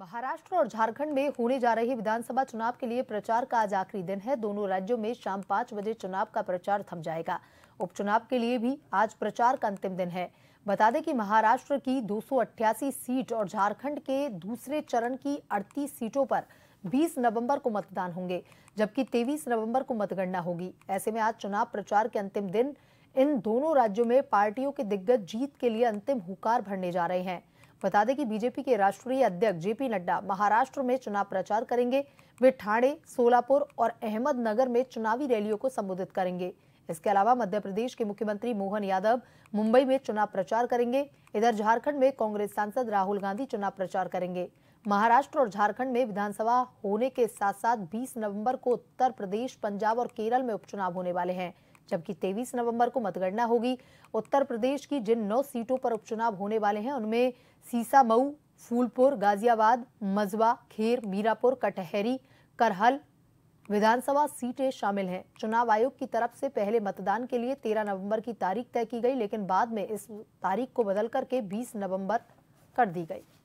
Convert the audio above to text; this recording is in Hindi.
महाराष्ट्र और झारखंड में होने जा रही विधानसभा चुनाव के लिए प्रचार का आज आखिरी दिन है दोनों राज्यों में शाम पांच बजे चुनाव का प्रचार थम जाएगा उपचुनाव के लिए भी आज प्रचार का अंतिम दिन है बता दें कि महाराष्ट्र की दो सीट और झारखंड के दूसरे चरण की अड़तीस सीटों पर 20 नवंबर को मतदान होंगे जबकि 23 नवंबर को मतगणना होगी ऐसे में आज चुनाव प्रचार के अंतिम दिन इन दोनों राज्यों में पार्टियों के दिग्गज जीत के लिए अंतिम हुकार भरने जा रहे हैं बता दें कि बीजेपी के राष्ट्रीय अध्यक्ष जेपी नड्डा महाराष्ट्र में चुनाव प्रचार करेंगे वे ठाणे सोलापुर और अहमदनगर में चुनावी रैलियों को संबोधित करेंगे इसके अलावा मध्य प्रदेश के मुख्यमंत्री मोहन यादव मुंबई में चुनाव प्रचार करेंगे इधर झारखंड में कांग्रेस सांसद राहुल गांधी चुनाव प्रचार करेंगे महाराष्ट्र और झारखंड में विधानसभा होने के साथ साथ 20 नवंबर को उत्तर प्रदेश पंजाब और केरल में उपचुनाव होने वाले हैं जबकि 23 नवंबर को मतगणना होगी उत्तर प्रदेश की जिन नौ सीटों पर उपचुनाव होने वाले हैं उनमें सीसा मऊ फूलपुर गाजियाबाद मजवा खेर मीरापुर कटहरी करहल विधानसभा सीटें शामिल हैं चुनाव आयोग की तरफ से पहले मतदान के लिए 13 नवंबर की तारीख तय की गई लेकिन बाद में इस तारीख को बदल करके 20 नवंबर कर दी गई